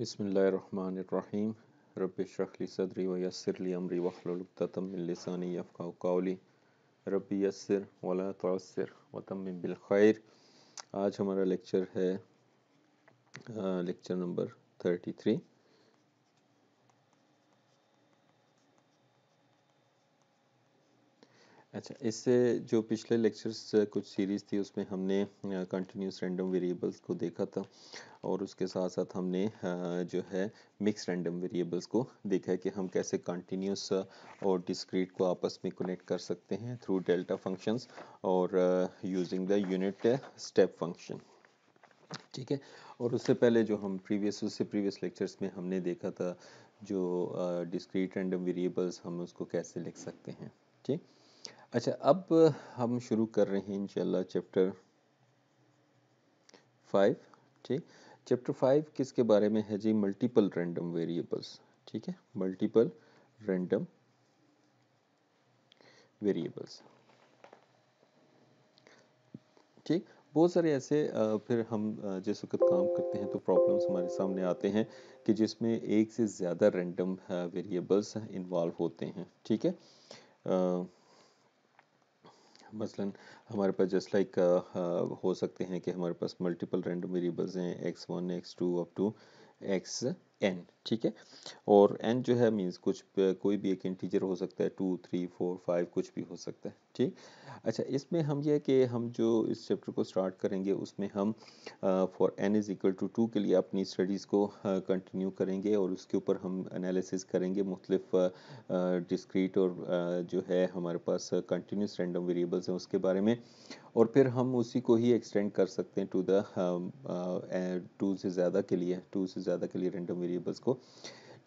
बसमीम रबली सदरी वयसरली अमरी वहलतमिलसानी कौली रबी यसर वला तसर वतम बिलखैर आज हमारा लेक्चर है लेक्चर नंबर थर्टी थ्री अच्छा इससे जो पिछले लेक्चर्स कुछ सीरीज़ थी उसमें हमने कंटिन्यूस रैंडम वेरिएबल्स को देखा था और उसके साथ साथ हमने जो है मिक्स रैंडम वेरिएबल्स को देखा है कि हम कैसे कंटिन्यूस और डिस्क्रीट को आपस में कनेक्ट कर सकते हैं थ्रू डेल्टा फंक्शंस और using the unit step function ठीक है और उससे पहले जो हम प्रीवियस उससे प्रीवियस लेक्चर्स में हमने देखा था जो डिस्क्रीट रैंडम वेरिएबल्स हम उसको कैसे लिख सकते हैं ठीक अच्छा अब हम शुरू कर रहे हैं इंशाल्लाह चैप्टर फाइव ठीक चैप्टर फाइव किसके बारे में है जी मल्टीपल रैंडम वेरिएबल्स ठीक है मल्टीपल रैंडम वेरिएबल्स ठीक बहुत सारे ऐसे फिर हम जिस वक्त काम करते हैं तो प्रॉब्लम्स हमारे सामने आते हैं कि जिसमें एक से ज़्यादा रैंडम वेरिएबल्स इन्वॉल्व होते हैं ठीक है मसलन हमारे पास जस्ट लाइक uh, uh, हो सकते हैं कि हमारे पास मल्टीपल रैंडम वेरिएबल्स हैं X one X two up to X N ठीक है और एन जो है मीन्स कुछ कोई भी एक इंटीजर हो सकता है टू थ्री फोर फाइव कुछ भी हो सकता है ठीक अच्छा इसमें हम यह कि हम जो इस चैप्टर को स्टार्ट करेंगे उसमें हम for N is equal to two के लिए अपनी स्टडीज़ को कंटिन्यू करेंगे और उसके ऊपर हम एनालिसिस करेंगे मुख्तफ डिस्क्रीट और uh, जो है हमारे पास कंटिन्यूस रैंडम वेरिएबल्स हैं उसके बारे में और फिर हम उसी को ही एक्सटेंड कर सकते हैं टू द टू से ज़्यादा के लिए टू से ज़्यादा के लिए रेंडम वेरिएबल्स को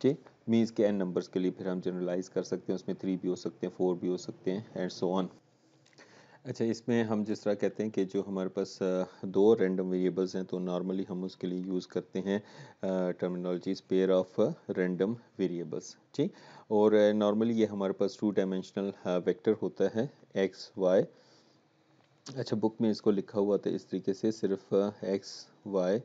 ठीक मीन्स के एन नंबर्स के लिए फिर हम जनरलाइज कर सकते हैं उसमें थ्री भी हो सकते हैं फोर भी हो सकते हैं एंड सो ऑन अच्छा इसमें हम जिस तरह कहते हैं कि जो हमारे पास दो रैंडम वेरिएबल्स हैं तो नॉर्मली हम उसके लिए यूज़ करते हैं terminologies pair of random variables ठीक और नॉर्मली ये हमारे पास टू डायमेंशनल वेक्टर होता है एक्स वाई अच्छा बुक में इसको लिखा हुआ था इस तरीके से सिर्फ एक्स वाई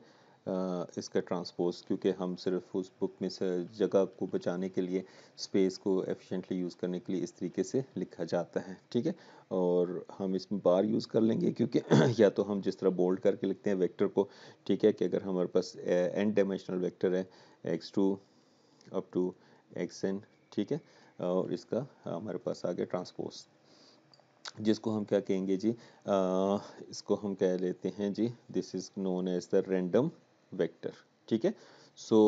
इसका ट्रांसपोज क्योंकि हम सिर्फ उस बुक में से जगह को बचाने के लिए स्पेस को एफिशिएंटली यूज़ करने के लिए इस तरीके से लिखा जाता है ठीक है और हम इसमें बार यूज़ कर लेंगे क्योंकि या तो हम जिस तरह बोल्ड करके लिखते हैं वेक्टर को ठीक है कि अगर हमारे पास एन डायमेंशनल वैक्टर है X two up to X N ठीक है और इसका हमारे पास आ गया ट्रांसपोज जिसको हम क्या कहेंगे जी आ, इसको हम कह लेते हैं जी this is known as the random vector ठीक है सो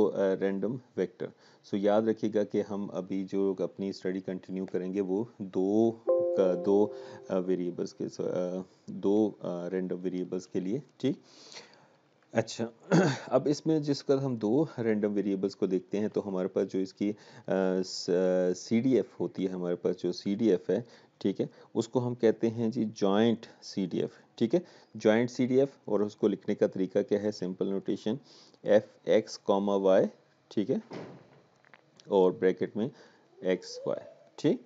रैंडम वेक्टर सो याद रखिएगा कि हम अभी जो अपनी स्टडी कंटिन्यू करेंगे वो दो का दो वेरिएबल्स uh, के uh, दो random uh, variables uh, uh, के लिए ठीक अच्छा अब इसमें जिस वक्त हम दो रैंडम वेरिएबल्स को देखते हैं तो हमारे पास जो इसकी सी डी एफ होती है हमारे पास जो सी डी एफ है ठीक है उसको हम कहते हैं जी जॉइंट सी ठीक है जॉइंट सी और उसको लिखने का तरीका क्या है simple notation F X comma Y ठीक है और ब्रैकेट में एक्स वाई ठीक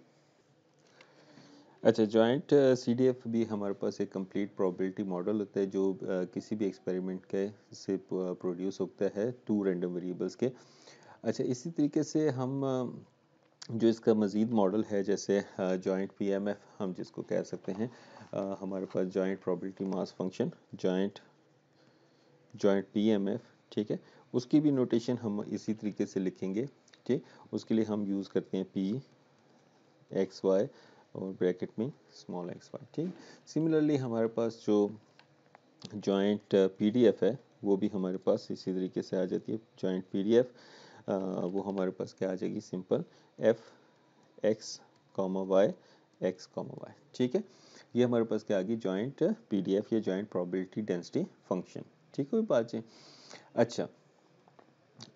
अच्छा जॉइंट सी uh, भी हमारे पास एक कंप्लीट प्रोबेबिलिटी मॉडल होता है जो uh, किसी भी एक्सपेरिमेंट के से प्रोड्यूस uh, होता है टू रैंडम वेरिएबल्स के अच्छा इसी तरीके से हम uh, जो इसका मज़ीद मॉडल है जैसे जॉइंट पी एम एफ हम जिसको कह सकते हैं हमारे पास joint property mass function joint joint P M F ठीक है उसकी भी नोटेशन हम इसी तरीके से लिखेंगे ठीक उसके लिए हम यूज़ करते हैं पी एक्स वाई और ब्रैकेट में स्मॉल एक्स वाई ठीक सिमिलरली हमारे पास जो जॉइंट पी डी एफ है वो भी हमारे पास इसी तरीके से आ जाती है जॉइंट पी डी एफ वो हमारे पास क्या आ जाएगी simple F X comma Y X comma Y ठीक है ये हमारे पास क्या आ गई जॉइंट पीडीएफ या जॉइंट प्रोबेबिलिटी डेंसिटी फंक्शन ठीक है बात है अच्छा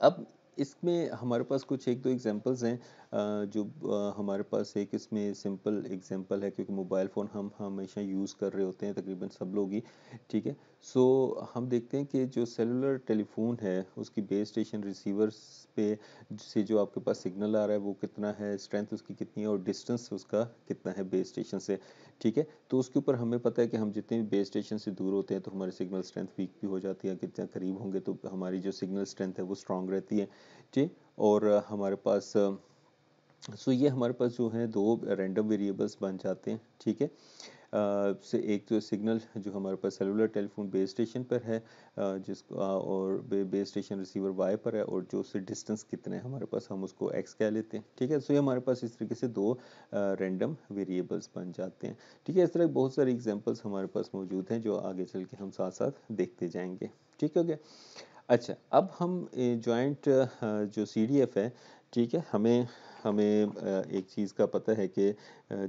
अब इसमें हमारे पास कुछ एक दो एग्जांपल्स हैं जो हमारे पास एक इसमें सिंपल एग्जांपल है क्योंकि मोबाइल फ़ोन हम हमेशा यूज़ कर रहे होते हैं तकरीबन सब लोग ही ठीक है सो हम देखते हैं कि जो सेलुलर टेलीफोन है उसकी बेस स्टेशन रिसीवर्स पे से जो आपके पास सिग्नल आ रहा है वो कितना है स्ट्रेंथ उसकी कितनी है और डिस्टेंस उसका कितना है बेस स्टेशन से ठीक है तो उसके ऊपर हमें पता है कि हम जितने भी बेस स्टेशन से दूर होते हैं तो हमारे सिग्नल स्ट्रेंथ वीक भी हो जाती है कितना करीब होंगे तो हमारी जो सिग्नल स्ट्रेंथ है वो स्ट्रांग रहती है जी और हमारे पास सो so, ये हमारे पास जो है दो रैंडम वेरिएबल्स बन जाते हैं ठीक है से एक जो सिग्नल जो हमारे पास सेलुलर टेलीफोन बेस स्टेशन पर है जिस और बेस स्टेशन रिसीवर वाई पर है और जो उससे डिस्टेंस कितना है हमारे पास हम उसको एक्स कह लेते हैं ठीक है सो ये हमारे पास इस तरीके से दो रैंडम वेरिएबल्स बन जाते हैं ठीक है इस तरह बहुत सारे एग्जाम्पल्स हमारे पास मौजूद हैं जो आगे चल के हम साथ साथ देखते जाएंगे ठीक है ओके अच्छा अब हम जॉइंट जो सी डी एफ है ठीक है हमें हमें एक चीज़ का पता है कि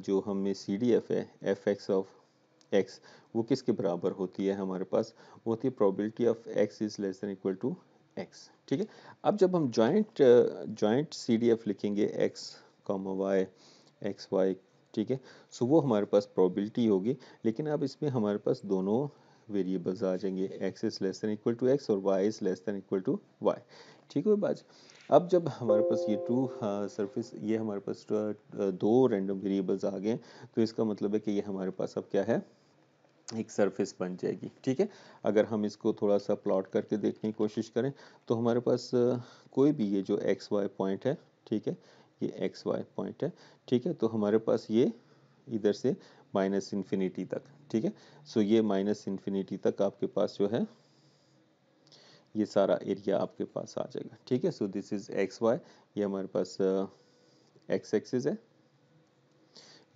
जो हमें सी डी एफ है एफ एक्स ऑफ एक्स वो किसके बराबर होती है हमारे पास वो होती है probability of X is less than equal to x ठीक है अब जब हम joint joint C D F लिखेंगे X comma Y X Y ठीक है सो वो हमारे पास प्रॉबिलिटी होगी लेकिन अब इसमें हमारे पास दोनों वेरिएबल्स आ जाएंगे X is less than equal to x और Y is less than equal to Y ठीक है बाज अब जब हमारे पास ये टू सरफेस हाँ, ये हमारे पास दो रैंडम वेरिएबल्स आ गए तो इसका मतलब है कि ये हमारे पास अब क्या है एक सरफेस बन जाएगी ठीक है अगर हम इसको थोड़ा सा प्लॉट करके देखने की कोशिश करें तो हमारे पास कोई भी ये जो एक्स वाई पॉइंट है ठीक है ये एक्स वाई पॉइंट है ठीक है तो हमारे पास ये इधर से माइनस इन्फिनिटी तक ठीक है सो ये माइनस इन्फिनिटी तक आपके पास जो है ये सारा एरिया आपके पास आ जाएगा ठीक है so this is X Y ये हमारे पास एक्स एक्सिस है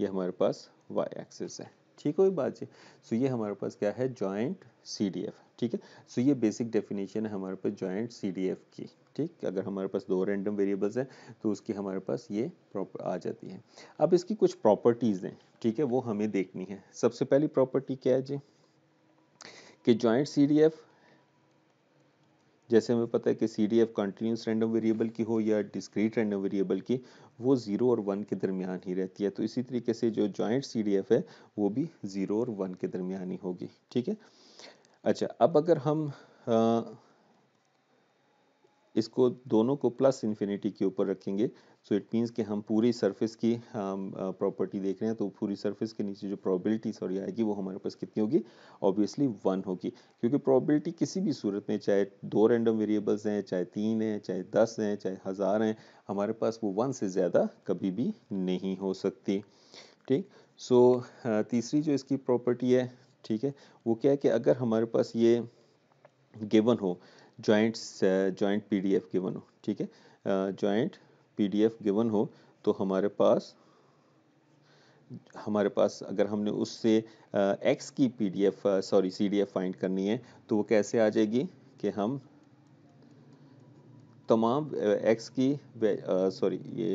ये हमारे पास वाई एक्सिस है ठीक कोई बात जी सो ये हमारे पास क्या है जॉइंट सी डी एफ ठीक है सो ये बेसिक डेफिनेशन है हमारे पास जॉइंट सी डी एफ की ठीक अगर हमारे पास दो रैंडम वेरिएबल्स हैं तो उसकी हमारे पास ये प्रॉपर आ जाती है अब इसकी कुछ प्रॉपर्टीज़ हैं ठीक है वो हमें देखनी है सबसे पहली प्रॉपर्टी क्या है जी कि जॉइंट सी डी एफ जैसे हमें पता है कि C D F continuous random variable की हो या डिस्क्रीट रैंडम वेरिएबल की वो ज़ीरो और वन के दरमियान ही रहती है तो इसी तरीके से जो जॉइंट सी डी एफ है वो भी ज़ीरो और वन के दरमियान ही होगी ठीक है अच्छा अब अगर हम आ, इसको दोनों को प्लस इन्फिनिटी के ऊपर रखेंगे सो इट मीन्स कि हम पूरी सरफेस की प्रॉपर्टी देख रहे हैं तो पूरी सरफेस के नीचे जो प्रोबेबिलिटी सॉरी आएगी वो हमारे पास कितनी होगी ऑब्वियसली वन होगी क्योंकि प्रोबेबिलिटी किसी भी सूरत में चाहे दो रैंडम वेरिएबल्स हैं चाहे तीन हैं चाहे दस हैं चाहे हज़ार हैं हमारे पास वो वन से ज़्यादा कभी भी नहीं हो सकती ठीक सो so, तीसरी जो इसकी प्रॉपर्टी है ठीक है वो क्या है कि अगर हमारे पास ये गिवन हो जॉइंट्स जॉइंट पीडीएफ गिवन हो ठीक है जॉइंट पीडीएफ गिवन हो तो हमारे पास हमारे पास अगर हमने उससे एक्स की पीडीएफ सॉरी सीडीएफ फाइंड करनी है तो वो कैसे आ जाएगी कि हम तमाम एक्स की सॉरी ये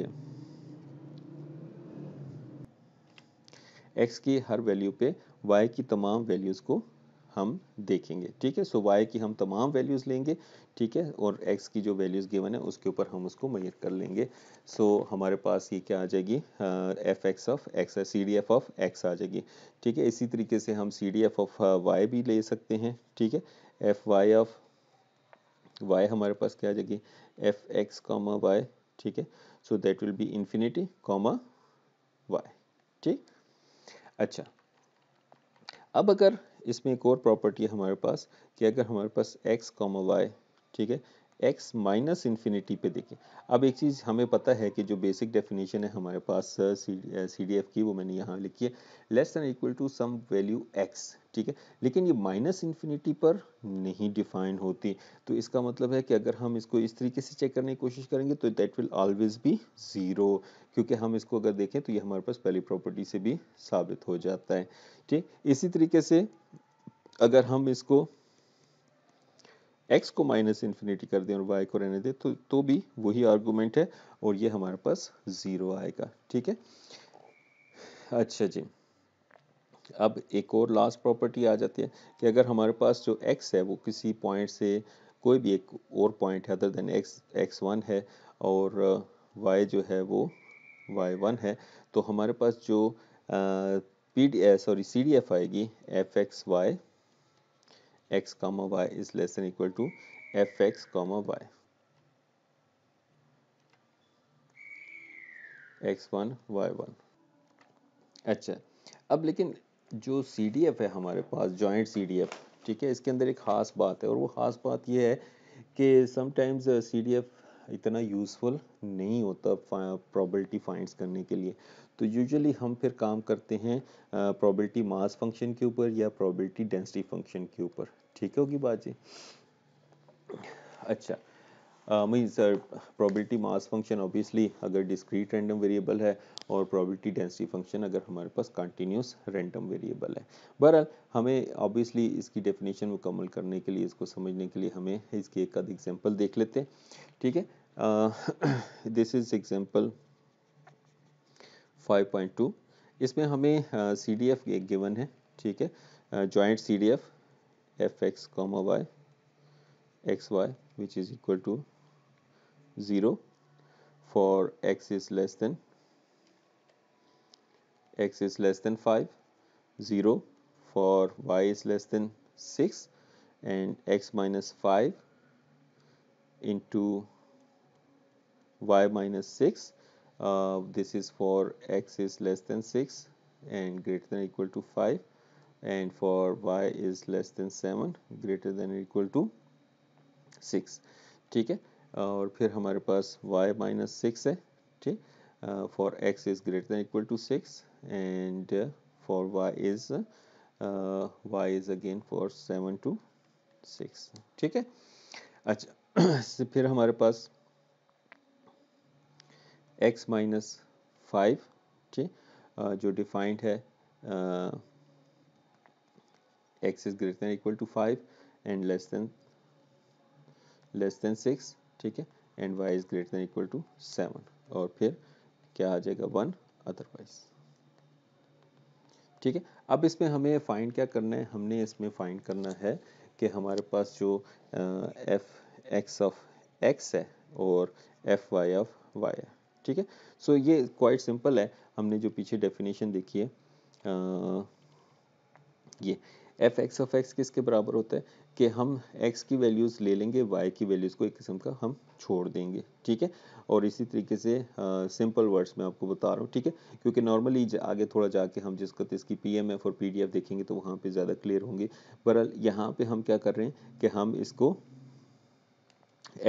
एक्स की हर वैल्यू पे वाई की तमाम वैल्यूज़ को हम देखेंगे ठीक है सो वाई की हम तमाम वैल्यूज़ लेंगे ठीक है और x की जो वैल्यूज़ गिवन है उसके ऊपर हम उसको मैयर कर लेंगे सो so, हमारे पास ये क्या आ जाएगी f x of x C D F of x आ जाएगी ठीक है इसी तरीके से हम C D F of y भी ले सकते हैं ठीक है एफ वाई ऑफ वाई हमारे पास क्या आ जाएगी एफ एक्स कॉमा वाई ठीक है so that will be infinity comma Y ठीक अच्छा अब अगर इसमें एक और प्रॉपर्टी है हमारे पास कि अगर हमारे पास x कॉमा वाई ठीक है एक्स माइनस इन्फिनिटी पे देखें अब एक चीज़ हमें पता है कि जो बेसिक डेफिनेशन है हमारे पास सी डी एफ की वो मैंने यहाँ लिखी है less than equal to some value x ठीक है लेकिन ये माइनस इन्फिनिटी पर नहीं डिफाइन होती तो इसका मतलब है कि अगर हम इसको इस तरीके से चेक करने की कोशिश करेंगे तो दैट विल ऑलवेज भी ज़ीरो क्योंकि हम इसको अगर देखें तो ये हमारे पास पहली प्रॉपर्टी से भी साबित हो जाता है ठीक इसी तरीके से अगर हम इसको एक्स को माइनस इन्फिनिटी कर दें और वाई को रहने दें तो तो भी वही आर्गूमेंट है और ये हमारे पास ज़ीरो आएगा ठीक है अच्छा जी अब एक और लास्ट प्रॉपर्टी आ जाती है कि अगर हमारे पास जो एक्स है वो किसी पॉइंट से कोई भी एक और पॉइंट है other than x x one है और वाई uh, जो है वो वाई वन है तो हमारे पास जो P D sorry C D F आएगी f x y x comma y is less than equal to fx comma y x1 y1 अच्छा अब लेकिन जो सी डी एफ है हमारे पास जॉइंट सी डी एफ ठीक है इसके अंदर एक ख़ास बात है और वो ख़ास बात ये है कि समटाइम्स सी डी एफ इतना यूज़फुल नहीं होता प्रॉबलिटी फाइंड्स करने के लिए तो यूजुअली हम फिर काम करते हैं प्रॉबलिटी मास फंक्शन के ऊपर या प्रॉबलिटी डेंसिटी फंक्शन के ऊपर ठीक होगी बात जी अच्छा mean sir probability mass function obviously अगर डिस्क्रीट रैंडम वेरिएबल है और प्रोबेबिलिटी डेंसिटी फंक्शन अगर हमारे पास कंटिन्यूस रैंडम वेरिएबल है बहरहाल हमें ऑब्वियसली इसकी डेफिनेशन मुकम्मल करने के लिए इसको समझने के लिए हमें इसके एक आध एग्जाम्पल देख लेते हैं ठीक है दिस इज एग्जाम्पल 5.2 इसमें हमें सी डी एफ गिवन है ठीक है joint C D F fx comma y xy which is equal to 0 for x is less than x is less than 5 0 for y is less than 6 and x minus 5 into y minus 6 uh, this is for x is less than 6 and greater than equal to 5 and for y is less than seven greater than equal to six ठीक है और फिर हमारे पास y minus six है ठीक for uh, x is greater than equal to six and for y is uh, y is again for seven to six ठीक है अच्छा फिर हमारे पास x माइनस फाइव ठीक uh, जो डिफाइंड है uh, x is greater than equal to 5 and less than less than six ठीक है and y is greater than equal to seven और फिर क्या आ जाएगा वन अदरवाइज ठीक है अब इसमें हमें फाइंड क्या करना है हमने इसमें फाइंड करना है कि हमारे पास जो एफ एक्स ऑफ एक्स है और एफ वाई ऑफ वाई है ठीक है सो ये क्वाइट सिंपल है हमने जो पीछे डेफिनेशन देखी है आ, ये एफ एक्स ऑफ एक्स किसके बराबर होता है कि हम एक्स की वैल्यूज़ ले लेंगे वाई की वैल्यूज़ को एक किस्म का हम छोड़ देंगे ठीक है और इसी तरीके से सिंपल वर्ड्स में आपको बता रहा हूँ ठीक है क्योंकि नॉर्मली आगे थोड़ा जाके हम जिसको इसकी पी एम एफ और पी डी एफ देखेंगे तो वहाँ पर ज़्यादा क्लियर होंगे पर यहाँ पे हम क्या कर रहे हैं कि हम इसको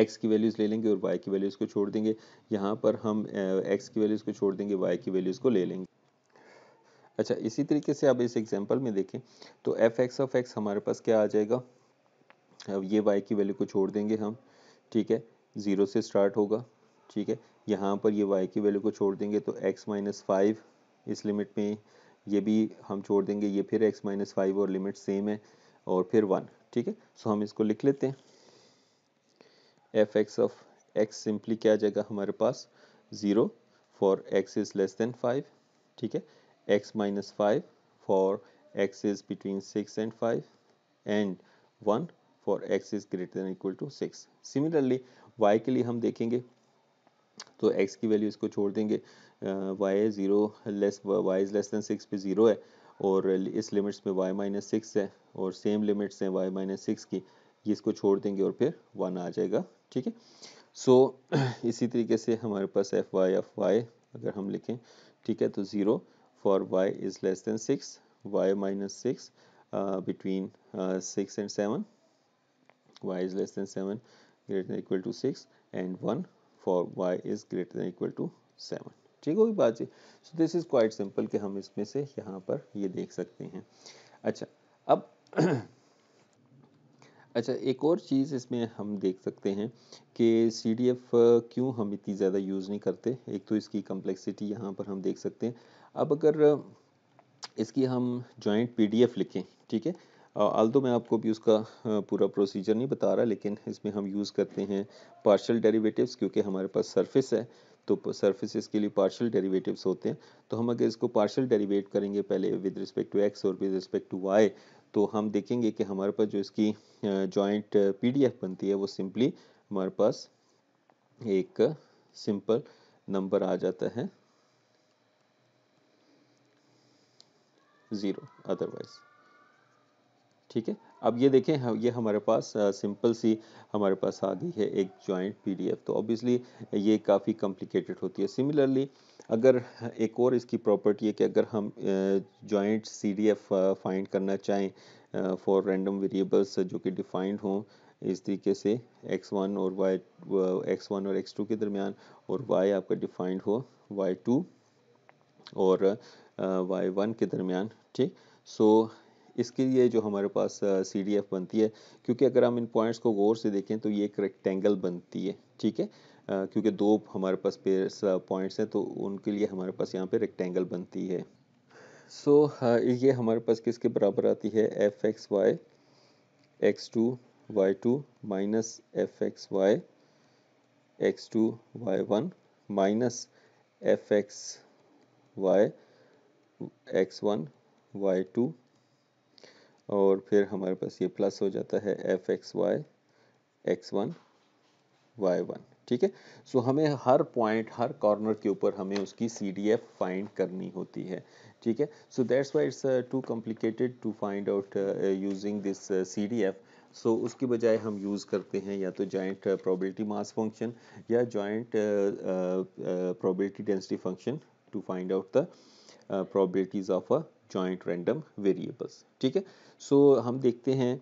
एक्स की वैल्यूज़ ले लेंगे और वाई की वैल्यूज़ को छोड़ देंगे यहाँ पर हम एक्स की वैल्यूज़ को छोड़ देंगे वाई की वैल्यूज़ को ले लेंगे अच्छा इसी तरीके से आप इस एग्जाम्पल में देखें तो एफ एक्स ऑफ एक्स हमारे पास क्या आ जाएगा अब ये वाई की वैल्यू को छोड़ देंगे हम ठीक है ज़ीरो से स्टार्ट होगा ठीक है यहाँ पर ये वाई की वैल्यू को छोड़ देंगे तो एक्स माइनस फाइव इस लिमिट में ये भी हम छोड़ देंगे ये फिर एक्स माइनस फाइव और लिमिट सेम है और फिर वन ठीक है सो हम इसको लिख लेते हैं f x of x simply क्या आ जाएगा हमारे पास zero for x is less than five ठीक है x minus 5 for x is between 6 and 5 and 1 for x is greater than equal to 6. Similarly, y के लिए हम देखेंगे तो x की वैल्यू इसको छोड़ देंगे y zero less y is less than six पे ज़ीरो है और इस लिमिट्स में y माइनस सिक्स है और सेम लिमिट्स हैं y माइनस सिक्स की ये इसको छोड़ देंगे और फिर वन आ जाएगा ठीक है सो इसी तरीके से हमारे पास एफ वाई एफ वाई अगर हम लिखें ठीक है तो zero for y is less than 6 y minus 6 uh, between uh, 6 and 7 y is less than 7 greater than equal to 6 and 1 for y is greater than equal to 7 ठीक होगी बात जी so this is quite simple कि हम इसमें से यहाँ पर ये देख सकते हैं अच्छा अब अच्छा एक और चीज़ इसमें हम देख सकते हैं कि सी uh, क्यों हम इतनी ज़्यादा यूज़ नहीं करते एक तो इसकी कम्प्लेक्सिटी यहाँ पर हम देख सकते हैं अब अगर इसकी हम जॉइंट पीडीएफ लिखें ठीक है आल दो मैं आपको भी उसका पूरा प्रोसीजर नहीं बता रहा लेकिन इसमें हम यूज़ करते हैं पार्शल डेरिवेटिव्स क्योंकि हमारे पास सरफेस है तो सर्फिस के लिए पार्शियल डेरिवेटिव्स होते हैं तो हम अगर इसको पार्शियल डेरिवेट करेंगे पहले विद रिस्पेक्ट टू एक्स और विद रिस्पेक्ट टू वाई तो हम देखेंगे कि हमारे पास जो इसकी जॉइंट पीडीएफ बनती है वो सिंपली हमारे पास एक सिंपल नंबर आ जाता है ज़ीरो अदरवाइज ठीक है अब ये देखें हम ये हमारे पास सिंपल सी हमारे पास आ गई है एक जॉइंट पीडीएफ तो ऑब्वियसली ये काफ़ी कॉम्प्लिकेटेड होती है सिमिलरली अगर एक और इसकी प्रॉपर्टी है कि अगर हम जॉइंट सीडीएफ फाइंड करना चाहें फॉर रैंडम वेरिएबल्स जो कि डिफाइंड हों इस तरीके से एक्स वन और वाई एक्स वन और एक्स टू के दरमियान और वाई आपका डिफाइंड हो वाई टू और वाई वन के दरमियान ठीक सो इसके लिए जो हमारे पास सी डी एफ बनती है क्योंकि अगर हम इन पॉइंट्स को गौर से देखें तो ये एक रेक्टेंगल बनती है ठीक है क्योंकि दो हमारे पास पेयर्स पॉइंट्स हैं तो उनके लिए हमारे पास यहाँ पे रेक्टेंगल बनती है सो so, ये हमारे पास किसके बराबर आती है F x Y x two y two minus f x Y x two y one minus f x Y x one y2 और फिर हमारे पास ये प्लस हो जाता है F x Y x one y one ठीक है सो हमें हर पॉइंट हर कॉर्नर के ऊपर हमें उसकी सी डी एफ फाइंड करनी होती है ठीक है so that's why it's too complicated to find out using this C D F so उसकी बजाय हम यूज़ करते हैं या तो जॉइंट प्रोबेबिलिटी मास फंक्शन या joint probability density function to find out the probabilities of a joint random variables ठीक है सो हम देखते हैं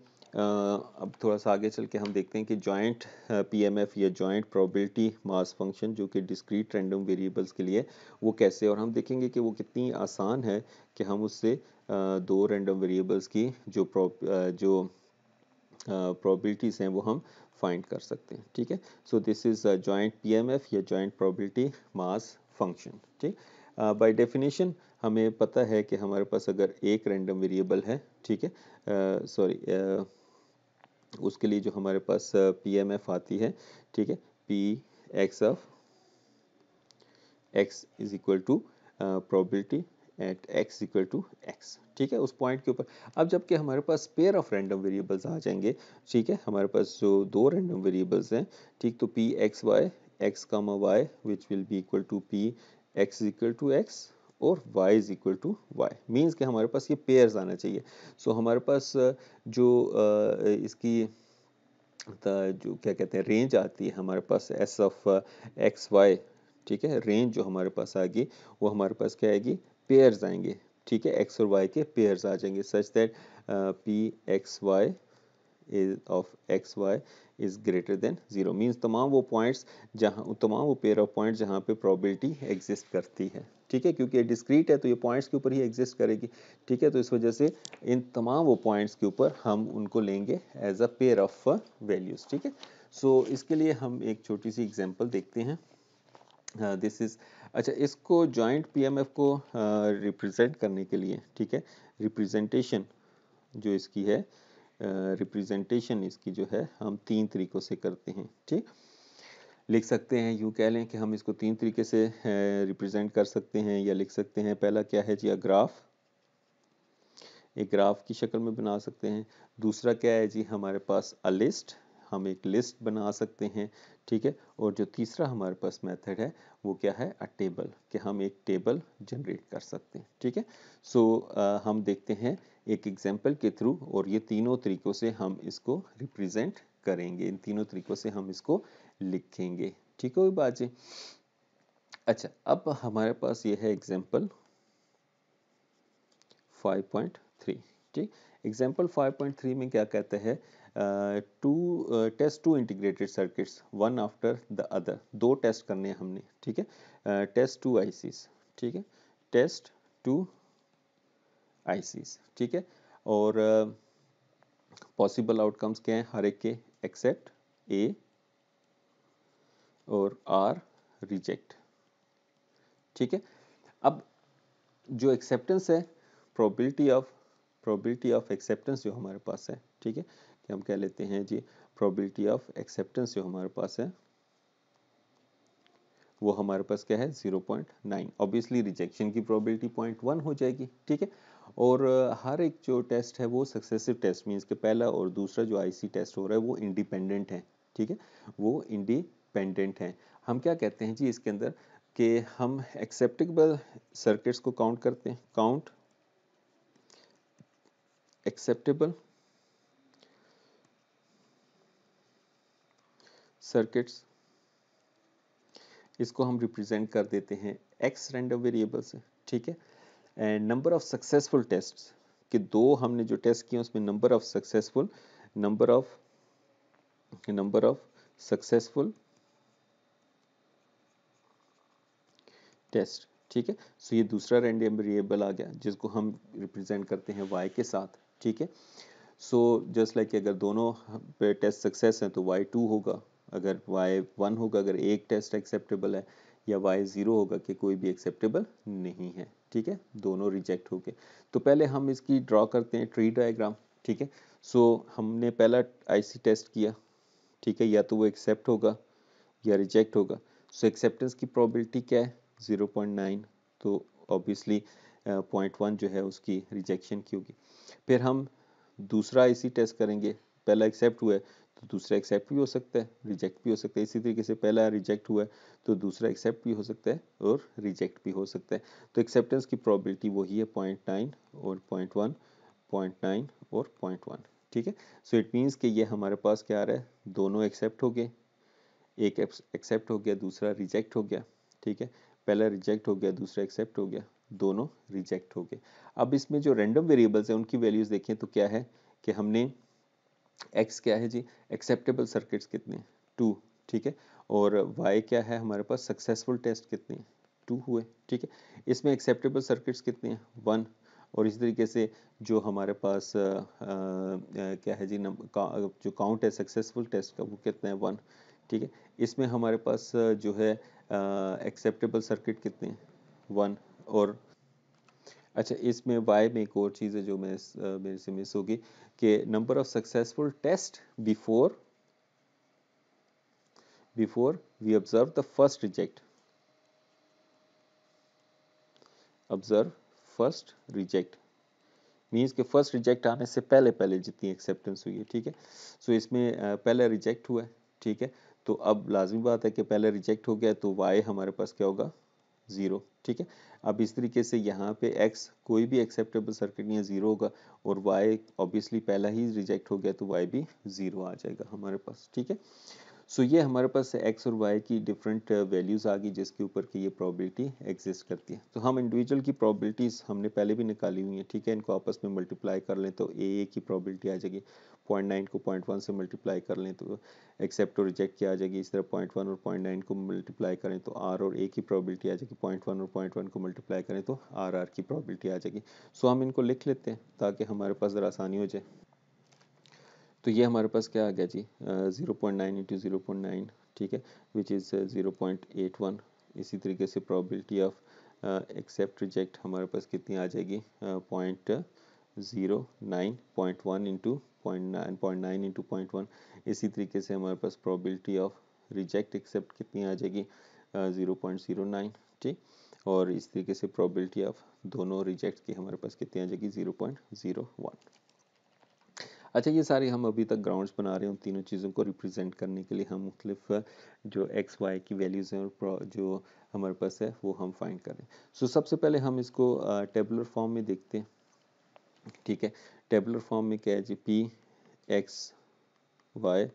अब थोड़ा सा आगे चल के हम देखते हैं कि जॉइंट पीएमएफ या जॉइंट प्रोबेबिलिटी मास फंक्शन जो कि डिस्क्रीट रैंडम वेरिएबल्स के लिए वो कैसे और हम देखेंगे कि वो कितनी आसान है कि हम उससे दो रैंडम वेरिएबल्स की जो जो प्रोबेबिलिटीज़ हैं वो हम फाइंड कर सकते हैं ठीक है so this is joint P या जॉइंट प्रॉबिलिटी मास फंक्शन ठीक बाई डेफिनेशन हमें पता है कि हमारे पास अगर एक रैंडम वेरिएबल है ठीक है सॉरी उसके लिए जो हमारे पास पी एम एफ आती है ठीक है p x of x is equal to probability at x equal to x ठीक है उस पॉइंट के ऊपर अब जबकि हमारे पास पेयर ऑफ रैंडम वेरिएबल्स आ जाएंगे ठीक है हमारे पास जो दो रैंडम वेरिएबल्स हैं ठीक तो p x Y x comma y which will be equal to p x equal to x और y is equal to y means कि हमारे पास ये पेयर्स आना चाहिए सो so, हमारे पास uh, जो uh, इसकी जो क्या कहते हैं रेंज आती है हमारे पास एस ऑफ एक्स वाई ठीक है रेंज जो हमारे पास आएगी वो हमारे पास क्या आएगी पेयर्स आएंगे ठीक है एक्स और वाई के पेयर्स आ जाएंगे such that p x y is of x y is greater than zero means तमाम वो पॉइंट्स जहाँ तमाम वो पेयर ऑफ पॉइंट्स जहाँ पे प्रॉबिलिटी एग्जिस्ट करती है ठीक है क्योंकि ये डिस्क्रीट है तो ये पॉइंट्स के ऊपर ही एग्जिस्ट करेगी ठीक है तो इस वजह से इन तमाम वो पॉइंट्स के ऊपर हम उनको लेंगे as a pair of values ठीक है सो इसके लिए हम एक छोटी सी एग्जाम्पल देखते हैं दिस uh, इज़ अच्छा इसको जॉइंट पीएमएफ को रिप्रेजेंट हाँ, uh, करने के लिए ठीक है रिप्रेजेंटेशन जो इसकी है uh, रिप्रेजेंटेशन इसकी जो है हम तीन तरीक़ों से करते हैं ठीक लिख सकते हैं यूँ कह लें कि हम इसको तीन तरीके से रिप्रेजेंट कर सकते हैं या लिख सकते हैं पहला क्या है जी अ ग्राफ एक ग्राफ की शक्ल में बना सकते हैं दूसरा क्या है जी हमारे पास अ लिस्ट हम एक लिस्ट बना सकते हैं ठीक है और जो तीसरा हमारे पास मेथड है वो क्या है अ टेबल कि हम एक टेबल जनरेट कर सकते हैं ठीक है सो हम देखते हैं एक एग्जाम्पल के थ्रू और ये तीनों तरीक़ों से हम इसको रिप्रेजेंट करेंगे इन तीनों तरीक़ों से हम इसको लिखेंगे ठीक है जी अच्छा अब हमारे पास ये है एग्जाम्पल फाइव ठीक एग्जाम्पल फाइव में क्या कहते हैं to test two integrated circuits one after the other दो टेस्ट करने हैं हमने ठीक है टेस्ट टू आईसीस ठीक है टेस्ट टू आईसीस ठीक है और पॉसिबल uh, आउटकम्स क्या हैं हर एक के एक्सेप्ट ए और आर रिजेक्ट ठीक है अब जो एक्सेप्टेंस है probability of probability of acceptance जो हमारे पास है ठीक है हम कह लेते हैं जी प्रोबेबिलिटी ऑफ एक्सेप्टेंस जो हमारे पास है वो हमारे पास क्या है 0.9 ऑब्वियसली रिजेक्शन की प्रोबेबिलिटी 0.1 हो जाएगी ठीक है और हर एक जो टेस्ट है वो सक्सेसिव टेस्ट मीन्स के पहला और दूसरा जो आईसी टेस्ट हो रहा है वो इंडिपेंडेंट है ठीक है वो इंडिपेंडेंट है हम क्या कहते हैं जी इसके अंदर कि हम एक्सेप्टेबल सर्किट्स को काउंट करते हैं काउंट एक्सेप्टेबल सर्किट्स इसको हम रिप्रेजेंट कर देते हैं एक्स रैंडम वेरिएबल से ठीक है and number of successful test कि दो हमने जो टेस्ट किए उसमें number of successful number of number of successful test ठीक है सो ये दूसरा रैंडम वेरिएबल आ गया जिसको हम रिप्रेजेंट करते हैं वाई के साथ ठीक है सो जस्ट लाइक अगर दोनों पे टेस्ट सक्सेस हैं तो वाई टू होगा अगर वाई वन होगा अगर एक टेस्ट एक्सेप्टेबल है या वाई ज़ीरो होगा कि कोई भी एक्सेप्टेबल नहीं है ठीक है दोनों रिजेक्ट हो गए तो पहले हम इसकी ड्रॉ करते हैं ट्री डायग्राम ठीक है सो so, हमने पहला आईसी टेस्ट किया ठीक है या तो वो एक्सेप्ट होगा या रिजेक्ट होगा सो so, एक्सेप्टेंस की प्रॉबिलिटी क्या है ज़ीरो पॉइंट नाइन तो ऑब्वियसली पॉइंट वन जो है उसकी रिजेक्शन की होगी फिर हम दूसरा आईसी टेस्ट करेंगे पहला एक्सेप्ट हुआ है तो दूसरा एक्सेप्ट भी हो सकता है रिजेक्ट भी हो सकता है इसी तरीके से पहला रिजेक्ट हुआ है तो दूसरा एक्सेप्ट भी हो सकता है और रिजेक्ट भी हो सकता है तो एक्सेप्टेंस की प्रॉबिलिटी वही है पॉइंट नाइन और पॉइंट वन पॉइंट नाइन और पॉइंट वन ठीक है सो इट मीन्स कि ये हमारे पास क्या आ रहा है दोनों एक्सेप्ट हो गए एक एक्सेप्ट हो गया दूसरा रिजेक्ट हो गया ठीक है पहला रिजेक्ट हो गया दूसरा एक्सेप्ट हो गया दोनों रिजेक्ट हो गए अब इसमें जो रैंडम वेरिएबल्स हैं उनकी वैल्यूज़ देखें तो क्या है कि हमने एक्स क्या है जी एक्सेप्टेबल सर्किट्स कितने टू ठीक है और वाई क्या है हमारे पास सक्सेसफुल टेस्ट कितने टू हुए ठीक है इसमें एक्सेप्टेबल सर्किट्स कितने हैं वन और इसी तरीके से जो हमारे पास आ, आ, क्या है जी नम का, जो काउंट है सक्सेसफुल टेस्ट का वो कितना है वन ठीक है इसमें हमारे पास जो है एक्सेप्टेबल सर्किट कितने हैं वन और अच्छा इसमें वाई में एक और चीज़ है जो मैं मेरे से मिस होगी कि number of successful test before before we observe the first reject observe first reject means के फर्स्ट रिजेक्ट आने से पहले पहले जितनी एक्सेप्टेंस हुई है ठीक है सो so, इसमें पहले रिजेक्ट हुआ है ठीक है तो अब लाजमी बात है कि पहले रिजेक्ट हो गया तो वाई हमारे पास क्या होगा ज़ीरो ठीक है अब इस तरीके से यहाँ पे x कोई भी एक्सेप्टेबल सर्किट नहीं है ज़ीरो होगा और y ऑब्वियसली पहला ही रिजेक्ट हो गया तो y भी ज़ीरो आ जाएगा हमारे पास ठीक है सो so, ये हमारे पास एक्स और वाई की डिफरेंट वैल्यूज़ uh, आ गई जिसके ऊपर की ये प्रॉबिलिटी एग्जिस्ट करती है तो हम इंडिविजुअल की प्रोबेबिलिटीज़ हमने पहले भी निकाली हुई हैं ठीक है इनको आपस में मल्टीप्लाई कर लें तो ए ए की प्रॉबिलिटी आ जाएगी पॉइंट नाइन को पॉइंट वन से मल्टीप्लाई कर लें तो एक्सेप्ट और रिजेक्ट की आ जाएगी इस तरह पॉइंट वन और पॉइंट नाइन को मल्टीप्लाई करें तो आर और ए की प्रॉबिलिटी आ जाएगी पॉइंट वन और पॉइंट वन को मल्टीप्लाई करें तो आर आर की प्रॉबिलिटी आ जाएगी सो हम इनको लिख लेते हैं ताकि हमारे पास ज़रा आसानी हो जाए तो ये हमारे पास क्या आ गया जी zero point nine into zero point nine ठीक है which is zero point eight one इसी तरीके से प्रॉबिलिटी ऑफ एक्सेप्ट रिजेक्ट हमारे पास कितनी आ जाएगी point zero nine point one into point nine point nine into point one इसी तरीके से हमारे पास प्रॉबिलिटी ऑफ रिजेक्ट एक्सेप्ट कितनी आ जाएगी ज़ीरो पॉइंट ज़ीरो नाइन ठीक और इस तरीके से प्रॉबिलिटी ऑफ दोनों रिजेक्ट की हमारे पास कितनी आ जाएगी ज़ीरो पॉइंट ज़ीरो वन अच्छा ये सारे हम अभी तक ग्राउंड्स बना रहे हैं उन तीनों चीज़ों को रिप्रेजेंट करने के लिए हम मुख्तलिफ जो एक्स वाई की वैल्यूज़ हैं और जो हमारे पास है वो हम फाइंड करें सो so, सबसे पहले हम इसको टेबलर फॉर्म में देखते हैं ठीक है टेबलर फॉर्म में क्या है जी p x Y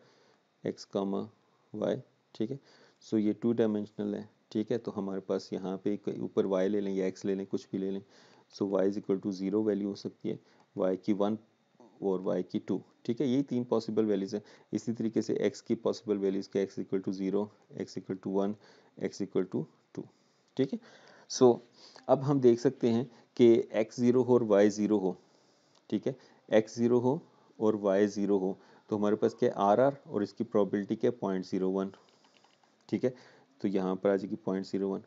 x comma y ठीक है सो so, ये टू डायमेंशनल है ठीक है तो हमारे पास यहाँ पे ऊपर वाई ले लें या एक्स ले लें कुछ भी ले लें so y is equal to zero value हो सकती है वाई की वन और y की टू ठीक है ये तीन पॉसिबल वैल्यूज़ हैं इसी तरीके से x की पॉसिबल वैल्यूज़ क्या x equal to zero x equal to one x equal to two ठीक है सो अब हम देख सकते हैं कि x ज़ीरो हो और y ज़ीरो हो ठीक है x ज़ीरो हो और y ज़ीरो हो तो हमारे पास क्या है आर आर और इसकी प्रॉबिलिटी क्या है पॉइंट ज़ीरो वन ठीक है तो यहाँ पर आ जाएगी पॉइंट ज़ीरो वन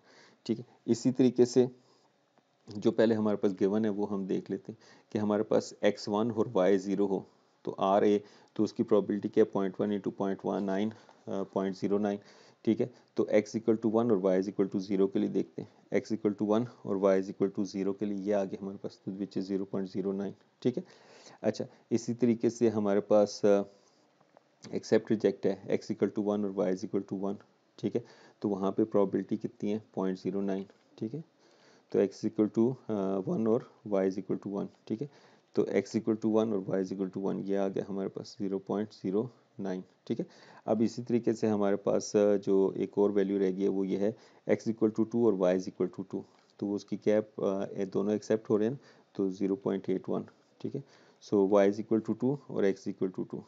ठीक है इसी तरीके से जो पहले हमारे पास गिवन है वो हम देख लेते हैं कि हमारे पास एक्स वन और वाई ज़ीरो हो तो आर ए तो उसकी प्रॉबिलिटी क्या है point one into point one nine point zero nine ठीक है तो x इक्वल टू वन और y is equal to zero के लिए देखते हैं x इक्वल टू वन और y is equal to zero के लिए ये आगे हमारे पास तो which is zero point zero nine ठीक है अच्छा इसी तरीके से हमारे पास एक्सेप्ट रिजेक्ट है x इक्वल टू वन और y is equal to one ठीक है तो वहाँ पे प्रॉबिलिटी कितनी है पॉइंट ज़ीरो नाइन ठीक है तो x इक्वल टू वन और y is equal to one ठीक है तो x इक्वल टू वन और y is equal to one ये आ गया हमारे पास ज़ीरो पॉइंट ज़ीरो नाइन ठीक है अब इसी तरीके से हमारे पास uh, जो एक और वैल्यू रह गई है वो ये है x इक्वल टू टू और y is equal to two तो उसकी कैप uh, दोनों एक्सेप्ट हो रहे हैं तो ज़ीरो पॉइंट एट वन ठीक है सो y is equal to two और x इक्वल टू टू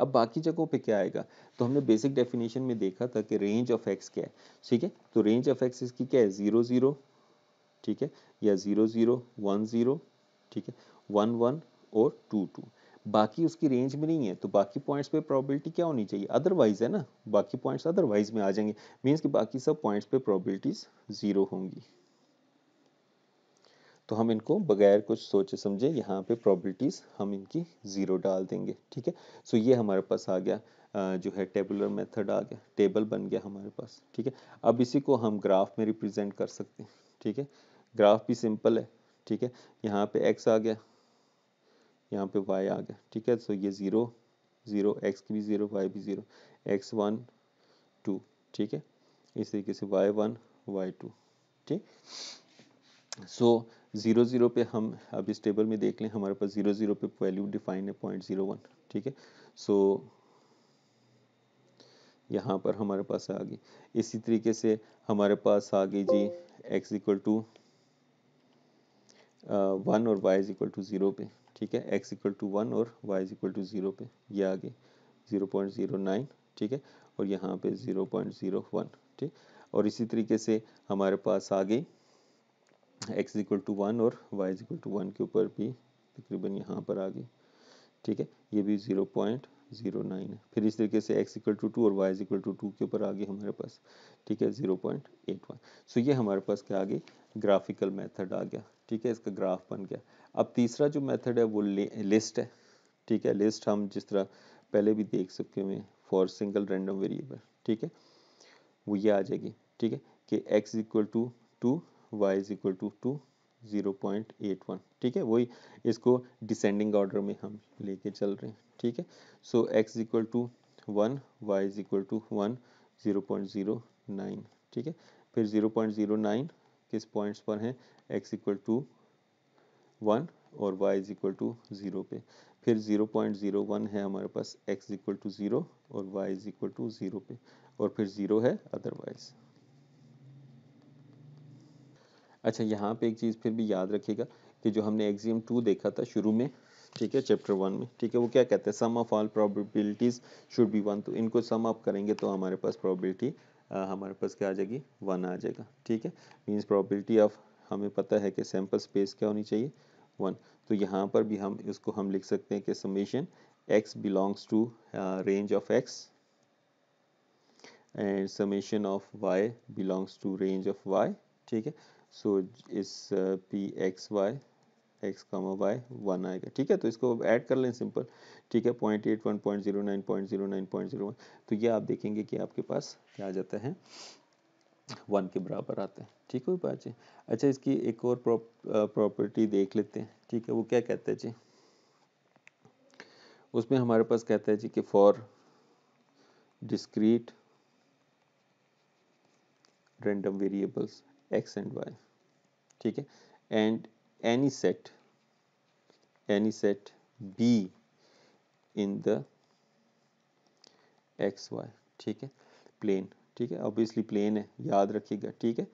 अब बाकी जगहों पे क्या आएगा तो हमने बेसिक डेफिनेशन में देखा था कि रेंज ऑफ एक्स क्या है ठीक है तो रेंज ऑफ एक्स इसकी क्या है ज़ीरो ज़ीरो ठीक है या ज़ीरो ज़ीरो वन ज़ीरो ठीक है वन वन और टू टू बाकी उसकी रेंज में नहीं है तो बाकी पॉइंट्स पे प्रोबेबिलिटी क्या होनी चाहिए अदरवाइज है ना बाकी पॉइंट्स अदरवाइज में आ जाएंगे मीन्स कि बाकी सब पॉइंट्स पे प्रोबेबिलिटीज़ ज़ीरो होंगी तो हम इनको बगैर कुछ सोचे समझे यहाँ पे प्रॉबिलिटीज़ हम इनकी ज़ीरो डाल देंगे ठीक है सो ये हमारे पास आ गया जो है टेबुलर मेथड आ गया टेबल बन गया हमारे पास ठीक है अब इसी को हम ग्राफ में रिप्रेजेंट कर सकते हैं ठीक है ग्राफ भी सिंपल है ठीक है यहाँ पे एक्स आ गया यहाँ पे वाई आ गया ठीक है सो ये ज़ीरो ज़ीरो एक्स की भी ज़ीरो वाई भी ज़ीरो एक्स वन टू ठीक है इस तरीके से वाई वन वाई टू ठीक सो so, जीरो जीरो पे हम अब इस टेबल में देख लें हमारे पास जीरो जीरो पे वैल्यू डिफाइन है पॉइंट जीरो वन ठीक है सो यहाँ पर हमारे पास आ गई इसी तरीके से हमारे पास आ गई जी एक्स इक्वल टू वन और y is equal to zero पे ठीक है एक्स इक्वल टू वन और y is equal to zero पे ये आ गए ज़ीरो पॉइंट ज़ीरो नाइन ठीक है और यहाँ पे ज़ीरो पॉइंट ज़ीरो वन ठीक और इसी तरीके से हमारे पास आ गई एक्स इक्वल टू वन और वाई इक्वल टू वन के ऊपर भी तकरीबन यहाँ पर आ गई ठीक है ये भी ज़ीरो पॉइंट ज़ीरो नाइन है फिर इस तरीके से एक्स इक्वल टू टू और वाई इक्वल टू टू के ऊपर आ गई हमारे पास ठीक है zero point eight one so ये हमारे पास क्या आ गई ग्राफिकल मेथड आ गया ठीक है इसका ग्राफ बन गया अब तीसरा जो मेथड है वो लिस्ट है ठीक है लिस्ट हम जिस तरह पहले भी देख सकते हुए फॉर सिंगल रेंडम वेरिएबल ठीक है वो ये आ जाएगी ठीक है कि x equal to two y is equal to two zero point eight one ठीक है वही इसको डिसेंडिंग ऑर्डर में हम लेके चल रहे हैं ठीक है so x equal to one y is equal to one zero point zero nine ठीक है फिर ज़ीरो पॉइंट ज़ीरो नाइन किस पॉइंट्स पर हैं x इक्वल टू वन और y is equal to zero पे फिर ज़ीरो पॉइंट ज़ीरो वन है हमारे पास x इक्वल टू ज़ीरो और y is equal to zero पे और फिर ज़ीरो है अदरवाइज अच्छा यहाँ पे एक चीज़ फिर भी याद रखिएगा कि जो हमने एक्जियम टू देखा था शुरू में ठीक है चैप्टर वन में ठीक है वो क्या कहते हैं sum of all probabilities should be one तो इनको सम अप करेंगे तो हमारे पास प्रोबेबिलिटी हमारे पास क्या आ जाएगी वन आ जाएगा ठीक है मीन्स प्रोबेबिलिटी ऑफ हमें पता है कि सैम्पल स्पेस क्या होनी चाहिए वन तो यहाँ पर भी हम इसको हम लिख सकते हैं कि summation x belongs to range of x and summation of y belongs to range of y ठीक है सो इस P x Y x comma y one आएगा ठीक है तो इसको ऐड कर लें सिंपल ठीक है point eight one point zero nine point zero nine point zero one तो ये आप देखेंगे कि आपके पास क्या आ जाता है वन के बराबर आते हैं ठीक है बात जी अच्छा इसकी एक और प्रॉपर्टी देख लेते हैं ठीक है वो क्या कहते हैं जी उसमें हमारे पास कहते हैं जी कि for discrete random variables x and y ठीक है and any set any set b in the x Y ठीक है प्लेन ठीक है ऑब्वियसली प्लेन है याद रखिएगा ठीक है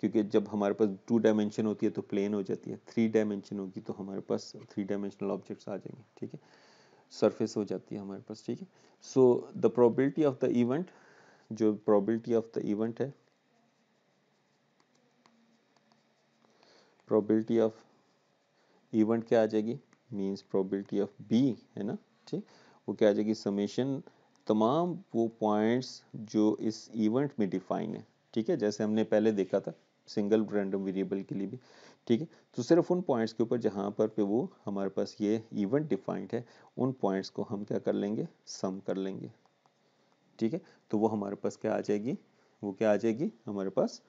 क्योंकि जब हमारे पास टू डायमेंशन होती है तो प्लेन हो जाती है थ्री डायमेंशन होगी तो हमारे पास थ्री डायमेंशनल ऑब्जेक्ट्स आ जाएंगे ठीक है सरफेस हो जाती है हमारे पास ठीक है so the probability of the event जो प्रोबेबिलिटी ऑफ द इवेंट है प्रोबेबिलिटी ऑफ इवेंट क्या आ जाएगी मीन्स प्रोबेबिलिटी ऑफ बी है ना ठीक वो क्या आ जाएगी समेशन तमाम वो पॉइंट्स जो इस इवेंट में डिफाइन है ठीक है जैसे हमने पहले देखा था सिंगल रैंडम वेरिएबल के लिए भी ठीक है तो सिर्फ उन पॉइंट्स के ऊपर जहाँ पर पे वो हमारे पास ये इवेंट डिफाइंड है उन पॉइंट्स को हम क्या कर लेंगे सम कर लेंगे ठीक है तो वो हमारे पास क्या आ जाएगी वो क्या आ जाएगी हमारे पास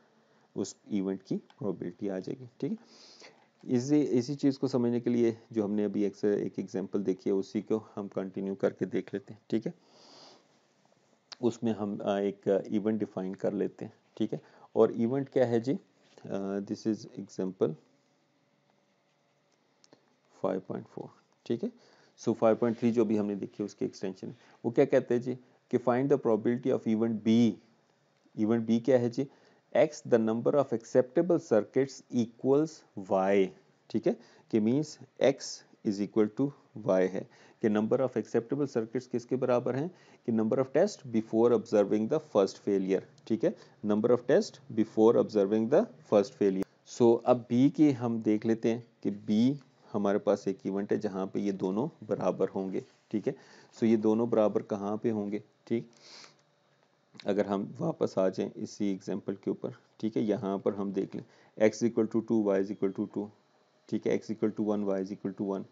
उस इवेंट की प्रोबेबिलिटी आ जाएगी ठीक है इसी इसी चीज़ को समझने के लिए जो हमने अभी एक एक एग्जाम्पल देखी है उसी को हम कंटिन्यू करके देख लेते हैं ठीक है उसमें हम एक इवेंट डिफाइन कर लेते हैं ठीक है और इवेंट क्या है जी दिस इज एग्जाम्पल 5.4 ठीक है सो so 5.3 जो भी हमने देखी उसकी एक्सटेंशन वो क्या कहते हैं जी कि find the probability of event B event B क्या है जी x the number of acceptable circuits equals y ठीक है कि means x is equal to y है कि नंबर ऑफ एक्सेप्टेबल सर्किट्स किसके बराबर हैं कि number of test before observing the first failure ठीक है number of test before observing the first failure so अब b के हम देख लेते हैं कि b हमारे पास एक इवेंट है जहाँ पे ये दोनों बराबर होंगे ठीक है सो ये दोनों बराबर कहाँ पे होंगे ठीक अगर हम वापस आ जाएं इसी एग्जांपल के ऊपर ठीक है यहाँ पर हम देख लें x equal to two y is equal to two ठीक है x equal to one y is equal to one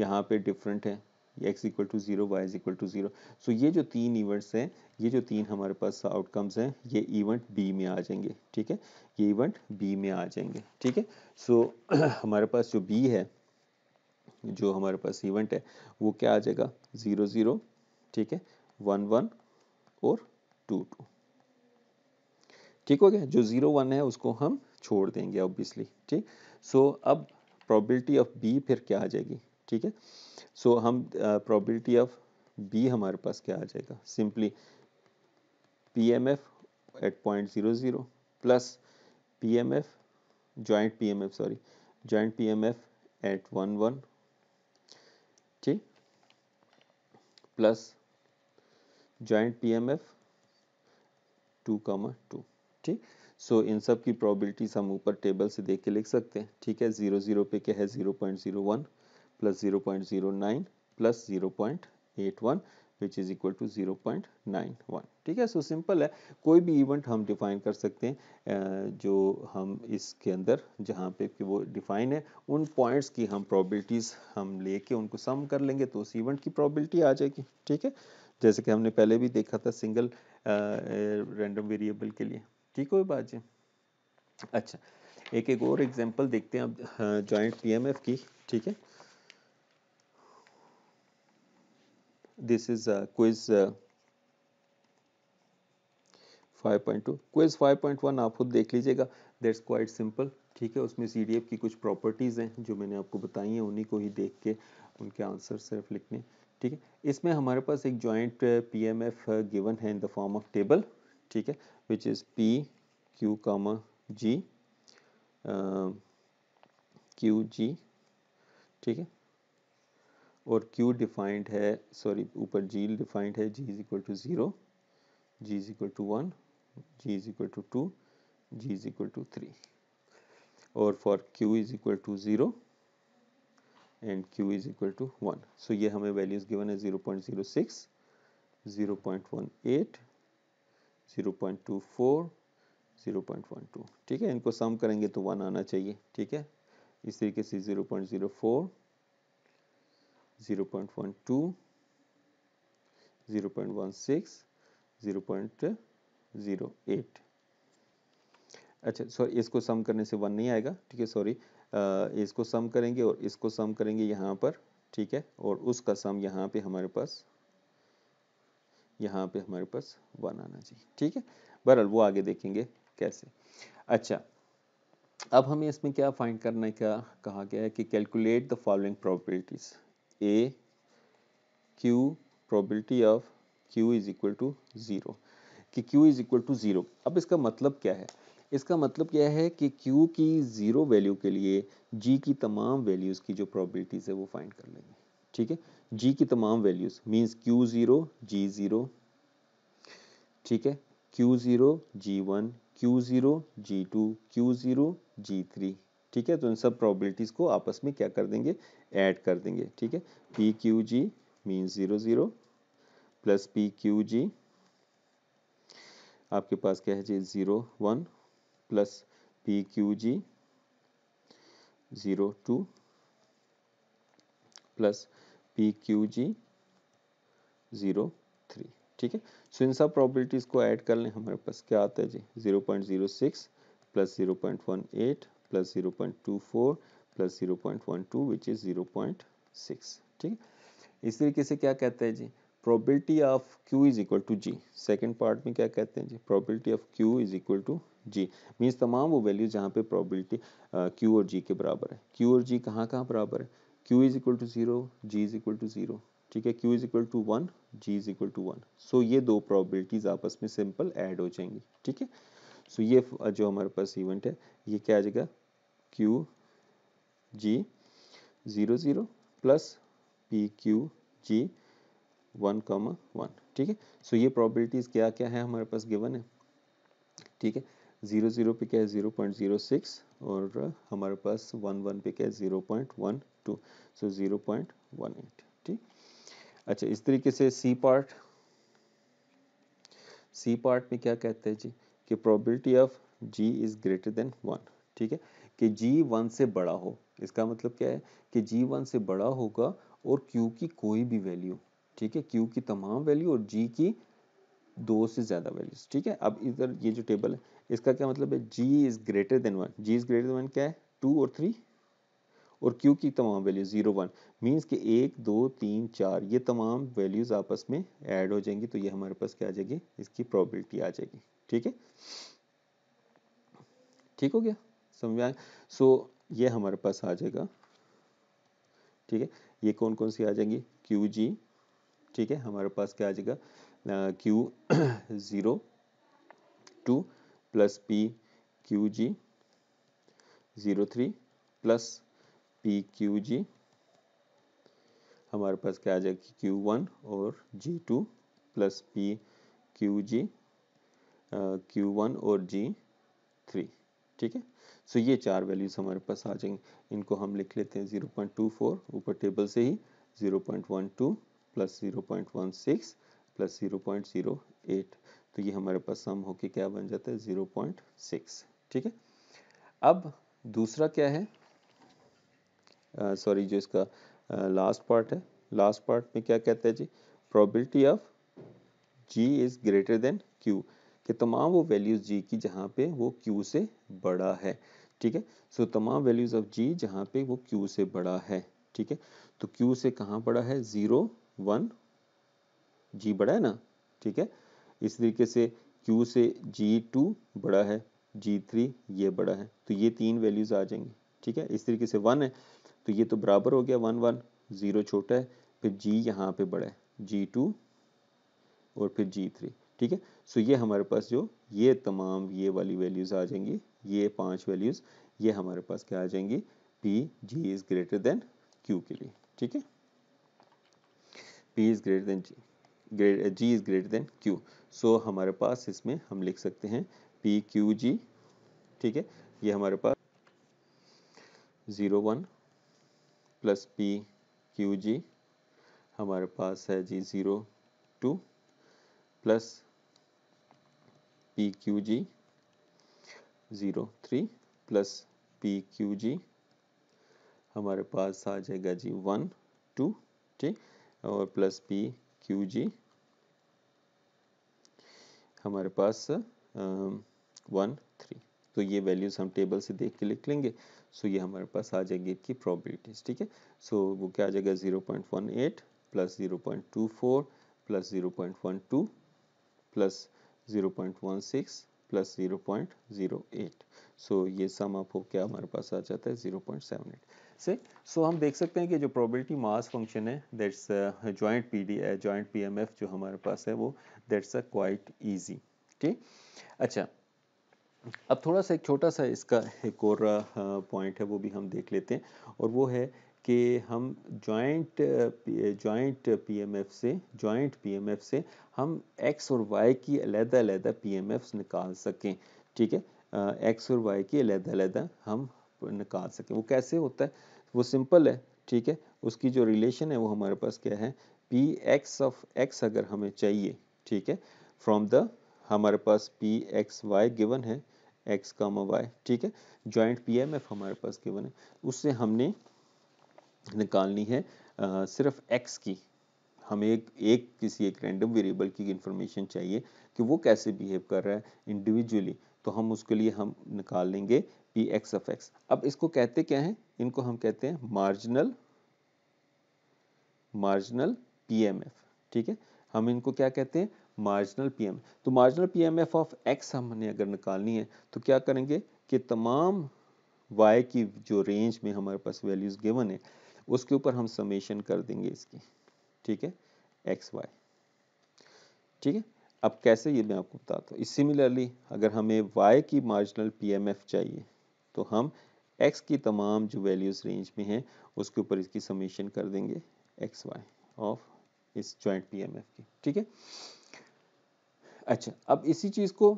यहाँ पर डिफरेंट है x equal to zero y is equal to zero so ये जो तीन इवेंट्स हैं ये जो तीन हमारे पास आउटकम्स हैं ये इवेंट बी में आ जाएंगे ठीक है ये इवेंट बी में आ जाएंगे ठीक है सो हमारे पास जो बी है जो हमारे पास इवेंट है वो क्या आ जाएगा ज़ीरो ज़ीरो ठीक है वन वन और टू टू ठीक हो गया जो जीरो वन है उसको हम छोड़ देंगे ऑब्वियसली ठीक सो so, अब प्रोबेबिलिटी ऑफ बी फिर क्या आ जाएगी ठीक है सो so, हम प्रोबेबिलिटी ऑफ बी हमारे पास क्या आ जाएगा simply P M F at point zero zero plus P M F joint P M F sorry joint P M F at one one ठीक plus joint P M F two comma two ठीक so इन सब की probabilities हम ऊपर table से देख के लिख सकते हैं ठीक है जीरो जीरो पे क्या है zero point zero one plus zero point zero nine plus zero point eight one which is equal to zero point nine one ठीक है सो so, सिंपल है कोई भी इवेंट हम डिफाइन कर सकते हैं जो हम इसके अंदर जहाँ पे कि वो डिफाइन है उन पॉइंट्स की हम प्रॉबिलिटीज़ हम लेके उनको सम कर लेंगे तो उस इवेंट की प्रॉबिलिटी आ जाएगी ठीक है जैसे कि हमने पहले भी देखा था सिंगल रैंडम वेरिएबल के लिए ठीक कोई बात जी अच्छा एक एक और एग्जांपल देखते हैं अब जॉइंट हाँ, पीएमएफ की ठीक है दिस इज क्विज 5.2 क्विज 5.1 आप खुद देख लीजिएगा दैट्स क्वाइट सिंपल ठीक है उसमें सीडीएफ की कुछ प्रॉपर्टीज़ हैं जो मैंने आपको बताई हैं उन्हीं को ही देख के उनके आंसर सिर्फ लिखने हैं ठीक है इसमें हमारे पास एक joint P M F given है in the form of table ठीक है which is P Q comma G Q G ठीक है और क्यू डिफाइंड है सॉरी ऊपर जी डिफाइंड है G is equal to zero G is equal to one G is equal to two G is equal to three और for Q is equal to zero and Q is equal to one so ये हमें values given है zero point zero six zero point one eight zero point two four zero point one two ठीक है इनको सम करेंगे तो one आना चाहिए ठीक है इस तरीके से zero point zero four zero point one two zero point one six zero point zero eight अच्छा सॉरी इसको सम करने से वन नहीं आएगा ठीक है सॉरी इसको सम करेंगे और इसको सम करेंगे यहाँ पर ठीक है और उसका सम यहाँ पे हमारे पास यहाँ पे हमारे पास वन आना चाहिए ठीक है बहरहाल वो आगे देखेंगे कैसे अच्छा अब हमें इसमें क्या फाइंड करने का कहा गया है कि calculate the following probabilities A Q probability of Q is equal to zero कि Q is equal to zero अब इसका मतलब क्या है इसका मतलब क्या है कि Q की ज़ीरो वैल्यू के लिए G की तमाम वैल्यूज़ की जो प्रॉबिलिटीज़ है वो फाइंड कर लेंगे ठीक है G की तमाम values means Q zero G zero ठीक है Q zero G one Q zero G two Q zero G three ठीक है तो इन सब प्रॉबिलिटीज़ को आपस में क्या कर देंगे ऐड कर देंगे ठीक है P Q G means zero zero plus P Q G आपके पास क्या है G zero one plus P Q G zero two plus P Q G zero three ठीक है सो इन सब प्रोबेबिलिटीज को ऐड कर लें हमारे पास क्या आता है जी zero point zero six plus zero point one eight plus zero point two four plus zero point one two which is zero point six ठीक है इस तरीके से क्या कहते हैं जी probability of Q is equal to G second part में क्या कहते हैं जी probability of Q is equal to G means तमाम वो वैल्यूज जहाँ पे प्रोबेबिलिटी Q और G के बराबर है Q और G कहाँ कहाँ बराबर है Q is equal to zero G is equal to zero ठीक है Q is equal to one G is equal to one so ये दो प्रॉबिलिटीज़ आपस में सिंपल ऐड हो जाएंगी ठीक है सो ये जो हमारे पास इवेंट है ये क्या आ जाएगा Q G zero zero plus P Q G one comma one ठीक है सो ये प्रॉबिलिटीज़ क्या क्या है हमारे पास गिवन है ठीक है ज़ीरो ज़ीरो पे क्या है ज़ीरो पॉइंट ज़ीरो सिक्स और uh, हमारे पास वन वन पे क्या है zero point one two so zero point one eight ठीक अच्छा इस तरीके से सी पार्ट सी पार्ट में क्या कहते हैं जी कि probability of G is greater than one ठीक है कि जी वन से बड़ा हो इसका मतलब क्या है कि जी वन से बड़ा होगा और क्यू की कोई भी वैल्यू ठीक है क्यू की तमाम वैल्यू और जी की दो से ज़्यादा वैल्यूज ठीक है अब इधर ये जो टेबल है इसका क्या मतलब है G is greater than one G is greater than one क्या है टू और थ्री और क्यू की तमाम वैल्यूज जीरो वन मीन्स के एक दो तीन चार ये तमाम वैल्यूज़ आपस में ऐड हो जाएंगी तो ये हमारे पास क्या आ जाएगी इसकी प्रॉबिलिटी आ जाएगी ठीक है ठीक हो गया समझ आए सो ये हमारे पास आ जाएगा ठीक है ये कौन कौन सी आ जाएंगी क्यू जी ठीक है हमारे पास क्या आ जाएगा Q zero two plus P Q G zero three plus P Q G हमारे पास क्या आ जाएगा क्यू वन और G two plus P Q G Q one और जी थ्री ठीक है सो ये चार वैल्यूज़ हमारे पास आ जाएंगे इनको हम लिख लेते हैं ज़ीरो पॉइंट टू फोर ऊपर टेबल से ही zero point one two plus zero point one six plus zero point zero eight तो ये हमारे पास सम होके क्या बन जाता है ज़ीरो पॉइंट सिक्स ठीक है अब दूसरा क्या है सॉरी uh, जो इसका लास्ट uh, पार्ट है लास्ट पार्ट में क्या कहते हैं जी probability of G is greater than Q कि तमाम वो वैल्यूज़ जी की जहाँ पे वो क्यू से बड़ा है ठीक है सो तमाम वैल्यूज़ ऑफ जी जहाँ पे वो क्यू से बड़ा है ठीक है तो क्यू से कहाँ बड़ा है ज़ीरो वन जी बड़ा है ना ठीक है इस तरीके से क्यू से जी टू बड़ा है जी थ्री ये बड़ा है तो ये तीन वैल्यूज आ जाएंगी ठीक है इस तरीके से वन है तो ये तो बराबर हो गया वन वन ज़ीरो छोटा है फिर जी यहाँ पे बड़ा है जी टू और फिर जी थ्री ठीक है सो ये हमारे पास जो ये तमाम ये वाली वैल्यूज़ आ जाएंगी ये पांच वैल्यूज़ ये हमारे पास क्या आ जाएंगी P G is greater than Q के लिए ठीक है P is greater than G, greater, G is greater than Q. So हमारे पास इसमें हम लिख सकते हैं पी क्यू जी ठीक है ये हमारे पास zero one plus P Q G हमारे पास है G zero two plus P Q G zero three plus P Q G हमारे पास आ जाएगा जी वन टू ठीक और प्लस पी क्यू जी हमारे पास वन थ्री तो ये वैल्यूज हम टेबल से देख के लिख लेंगे सो ये हमारे पास आ जाएगी इसकी प्रॉबिलिटीज ठीक है सो वो क्या आ जाएगा zero point one eight plus zero point two four plus zero point one two plus zero point one six plus zero point zero eight so ये सम आप हो क्या हमारे पास आ जाता है जीरो पॉइंट सेवन एट से सो so, हम देख सकते हैं कि जो प्रोबेबिलिटी मास फंक्शन है that's joint P D joint P M F जो हमारे पास है वो दैट्स अ क्वाइट ईजी ठीक अच्छा अब थोड़ा सा एक छोटा सा इसका एक और पॉइंट uh, है वो भी हम देख लेते हैं और वो है कि हम जॉइंट जॉइंट पीएमएफ से जॉइंट पीएमएफ से हम एक्स और वाई की अलहदा अलहदा पीएमएफ्स निकाल सकें ठीक है एक्स uh, और वाई की अलहदा अलहदा हम निकाल सकें वो कैसे होता है वो सिंपल है ठीक है उसकी जो रिलेशन है वो हमारे पास क्या है पी एक्स ऑफ एक्स अगर हमें चाहिए ठीक है फ्रॉम द हमारे पास पी एक्स वाई गिवन है एक्स कामा वाई ठीक है जॉइंट पी एम एफ हमारे पास गिवन है उससे हमने निकालनी है आ, सिर्फ एक्स की हमें एक एक किसी एक रैंडम वेरिएबल की इंफॉर्मेशन चाहिए कि वो कैसे बिहेव कर रहा है इंडिविजुअली तो हम उसके लिए हम निकाल लेंगे पी एक्स ऑफ एक्स अब इसको कहते क्या है इनको हम कहते हैं मार्जिनल मार्जिनल पीएमएफ ठीक है हम इनको क्या कहते हैं मार्जिनल पीएम तो मार्जिनल पीएमएफ ऑफ एक्स हमने अगर निकालनी है तो क्या करेंगे कि तमाम वाई की जो रेंज में हमारे पास वैल्यूज गिवन है उसके ऊपर हम समेशन कर देंगे इसकी ठीक है एक्स वाई ठीक है अब कैसे ये मैं आपको बताता हूँ सिमिलरली अगर हमें वाई की मार्जिनल पीएमएफ चाहिए तो हम एक्स की तमाम जो वैल्यूज़ रेंज में हैं उसके ऊपर इसकी समीशन कर देंगे एक्स वाई ऑफ इस जॉइंट पी एम एफ की ठीक है अच्छा अब इसी चीज़ को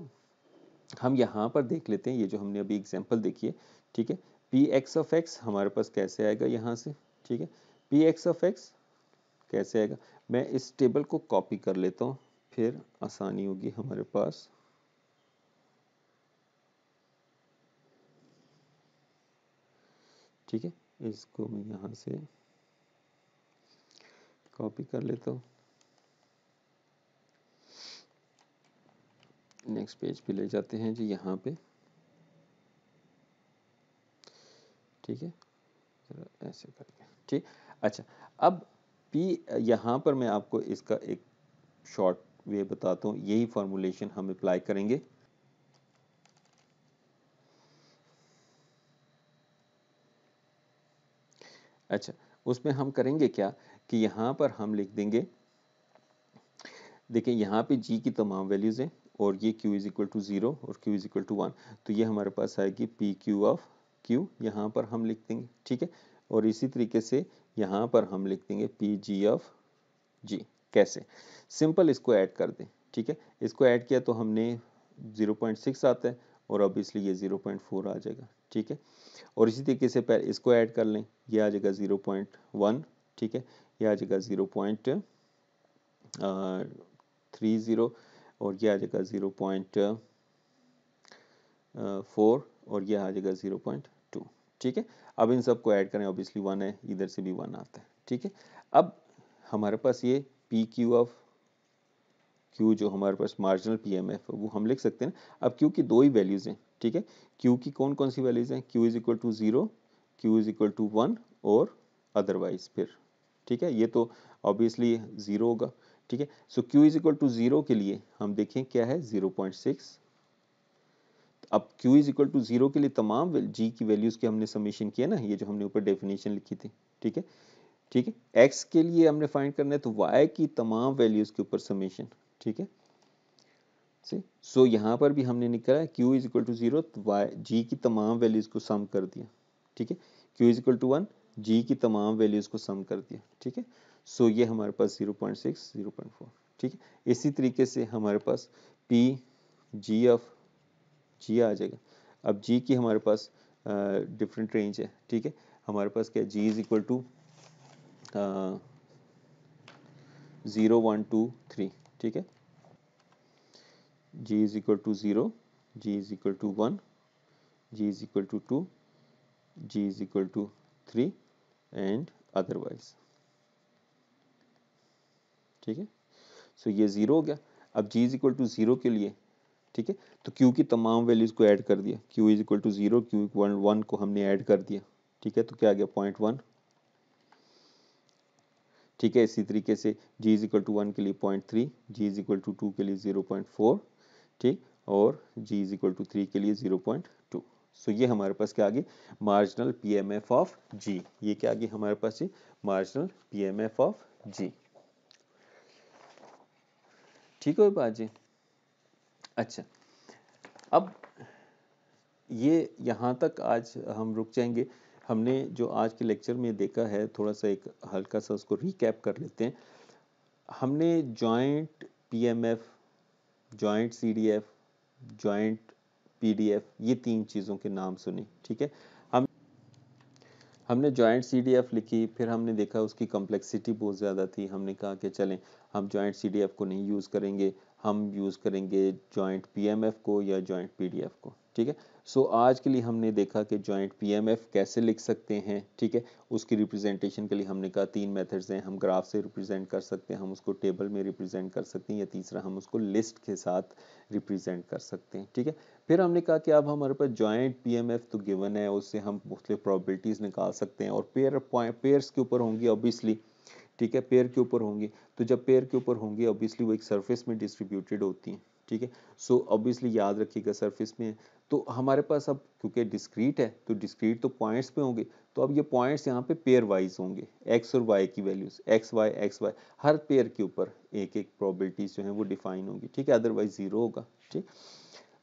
हम यहाँ पर देख लेते हैं ये जो हमने अभी एग्जाम्पल देखी है ठीक है पी एक्स ऑफ एक्स हमारे पास कैसे आएगा यहाँ से ठीक है पी एक्स ऑफ एक्स कैसे आएगा मैं इस टेबल को कॉपी कर लेता हूँ फिर आसानी होगी हमारे पास ठीक है इसको मैं यहाँ से कॉपी कर लेता हूँ नेक्स्ट पेज पे ले जाते हैं जी यहाँ पे ठीक है ऐसे करके ठीक अच्छा अब पी यहाँ पर मैं आपको इसका एक शॉर्ट वे बताता हूँ यही फॉर्मूलेशन हम अप्लाई करेंगे अच्छा उसमें हम करेंगे क्या कि यहाँ पर हम लिख देंगे देखिए यहाँ पे जी की तमाम वैल्यूज़ हैं और ये Q is equal to zero और Q is equal to one तो ये हमारे पास आएगी पी क्यू ऑफ क्यू यहाँ पर हम लिख देंगे ठीक है और इसी तरीके से यहाँ पर हम लिख देंगे पी जी ऑफ जी कैसे सिंपल इसको ऐड कर दें ठीक है इसको ऐड किया तो हमने 0.6 आता है और ये जीरो ये 0.4 आ जाएगा ठीक है और इसी तरीके से पहले इसको ऐड कर लें ये आ जाएगा ज़ीरो पॉइंट वन ठीक है ये आ जाएगा ज़ीरो पॉइंट थ्री ज़ीरो और ये आ जाएगा ज़ीरो पॉइंट फोर और ये आ जाएगा ज़ीरो पॉइंट टू ठीक है अब इन सबको ऐड करें ऑब्वियसली वन है इधर से भी वन आता है ठीक है अब हमारे पास ये पी क्यू ऑफ क्यू जो हमारे पास मार्जिनल पी एम एफ वो हम लिख सकते हैं अब क्यू की दो ही वैल्यूज़ हैं ठीक है क्यू की कौन कौन सी वैल्यूज़ हैं Q is equal to zero Q is equal to one और अदरवाइज फिर ठीक है ये तो ऑब्वियसली ज़ीरो होगा ठीक है so Q is equal to zero के लिए हम देखें क्या है ज़ीरो पॉइंट सिक्स अब q is equal to zero के लिए तमाम g की वैल्यूज़ के हमने समीशन किया ना ये जो हमने ऊपर डेफिनेशन लिखी थी ठीक है ठीक है x के लिए हमने फाइंड करना है तो y की तमाम वैल्यूज़ के ऊपर समीशन ठीक है सी सो so, यहाँ पर भी हमने निकला q is equal to zero G की तमाम वैल्यूज़ को सम कर दिया ठीक है q is equal to one G की तमाम वैल्यूज़ को सम कर दिया ठीक है सो ये हमारे पास zero point six zero point four ठीक है इसी तरीके से हमारे पास p जी ऑफ जी आ जाएगा अब जी की हमारे पास डिफरेंट uh, रेंज है ठीक है हमारे पास क्या G is equal to zero one two three ठीक है G is equal to zero G is equal to one G is equal to two G is equal to three and otherwise ठीक है सो ये zero हो गया अब G is equal to zero के लिए ठीक है तो क्यू की तमाम वैल्यूज़ को ऐड कर दिया Q is equal to zero Q one one को हमने ऐड कर दिया ठीक है तो क्या आ गया पॉइंट वन ठीक है इसी तरीके से g is equal to one के लिए point three G is equal to two के लिए ज़ीरो पॉइंट फोर ठीक और g is equal to three के लिए ज़ीरो पॉइंट टू सो ये हमारे पास क्या आ गई marginal P M F of G ये क्या आ गई हमारे पास जी marginal P M F of G ठीक है बात जी अच्छा अब ये यहाँ तक आज हम रुक जाएंगे हमने जो आज के लेक्चर में देखा है थोड़ा सा एक हल्का सा उसको रिकैप कर लेते हैं हमने joint PMF joint CDF joint PDF ये तीन चीज़ों के नाम सुने ठीक है हम हमने जॉइंट सीडीएफ लिखी फिर हमने देखा उसकी कम्प्लेक्सिटी बहुत ज़्यादा थी हमने कहा कि चलें हम जॉइंट सीडीएफ को नहीं यूज़ करेंगे हम यूज़ करेंगे जॉइंट पीएमएफ को या जॉइंट पीडीएफ को ठीक है सो so, आज के लिए हमने देखा कि जॉइंट पीएमएफ कैसे लिख सकते हैं ठीक है उसकी रिप्रेजेंटेशन के लिए हमने कहा तीन मेथड्स हैं हम ग्राफ से रिप्रेजेंट कर सकते हैं हम उसको टेबल में रिप्रेजेंट कर सकते हैं या तीसरा हम उसको लिस्ट के साथ रिप्रेजेंट कर सकते हैं ठीक है फिर हमने कहा कि अब हमारे पास जॉइंट पीएमएफ तो गिवन है उससे हम मुख्तलिफ प्रॉबिलिटीज़ निकाल सकते हैं और पेयर पेयर्स के ऊपर होंगी ऑब्वियसली ठीक है पेयर के ऊपर होंगी तो जब पेयर के ऊपर होंगी ऑब्वियसली वो एक सर्फेस में डिस्ट्रीब्यूटेड होती हैं ठीक है सो ऑब्वियसली याद रखिएगा सरफेस में तो हमारे पास अब क्योंकि डिस्क्रीट है तो डिस्क्रीट तो पॉइंट्स पे होंगे तो अब ये पॉइंट्स यहाँ पे पेयर वाइज होंगे एक्स और वाई की values X Y X Y हर पेयर के ऊपर एक एक प्रॉबिलिटीज जो है वो डिफाइन होंगी ठीक है अदरवाइज ज़ीरो होगा ठीक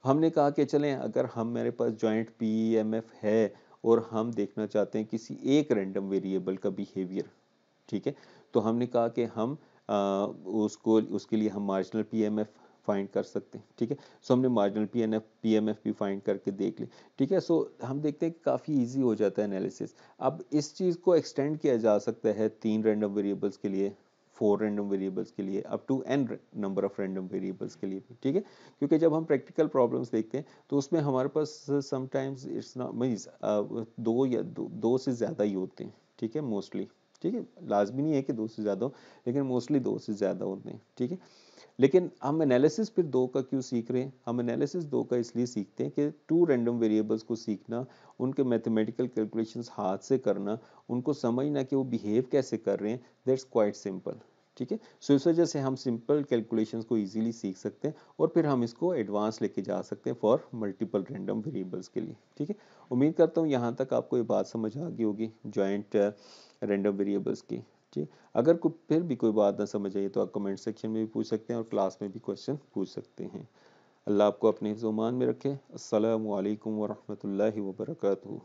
हमने कहा कि चलें अगर हम मेरे पास जॉइंट पी एम एफ है और हम देखना चाहते हैं किसी एक रेंडम वेरिएबल का बिहेवियर ठीक है तो हमने कहा कि हम आ, उसको उसके लिए हम marginal P M F find कर सकते हैं ठीक है सो हमने marginal P N F P M F भी फाइंड करके देख ली ठीक है सो हम देखते हैं काफ़ी ईजी हो जाता है एनालिसिस अब इस चीज़ को एक्सटेंड किया जा सकता है तीन रैंडम वेरिएबल्स के लिए फोर रैंडम वेरिएबल्स के लिए up to N number of random variables के लिए भी ठीक है क्योंकि जब हम प्रैक्टिकल प्रॉब्लम्स देखते हैं तो उसमें हमारे पास समटाइम्स इट्स नॉट मीन्स दो या दो, दो से ज़्यादा ही होते हैं ठीक है मोस्टली ठीक है लाजमी नहीं है कि दो से ज़्यादा हो लेकिन मोस्टली दो से ज़्यादा होते हैं ठीक है लेकिन हम एनालिसिस फिर दो का क्यों सीख रहे हैं हम एनालिसिस दो का इसलिए सीखते हैं कि टू रैंडम वेरिएबल्स को सीखना उनके मैथमेटिकल कैलकुलेशंस हाथ से करना उनको समझना कि वो बिहेव कैसे कर रहे हैं दैट्स क्वाइट सिंपल ठीक है सो इस वजह से हम सिंपल कैलकुलेशंस को इजीली सीख सकते हैं और फिर हम इसको एडवांस लेके जा सकते हैं फॉर मल्टीपल रैंडम वेरिएबल्स के लिए ठीक है उम्मीद करता हूँ यहाँ तक आपको ये बात समझ आ गई होगी जॉइंट रैंडम वेरिएबल्स की जी अगर को फिर भी कोई बात ना समझ आई तो आप कमेंट सेक्शन में भी पूछ सकते हैं और क्लास में भी क्वेश्चन पूछ सकते हैं अल्लाह आपको अपने जुमान में रखे असल वरहमल वर्का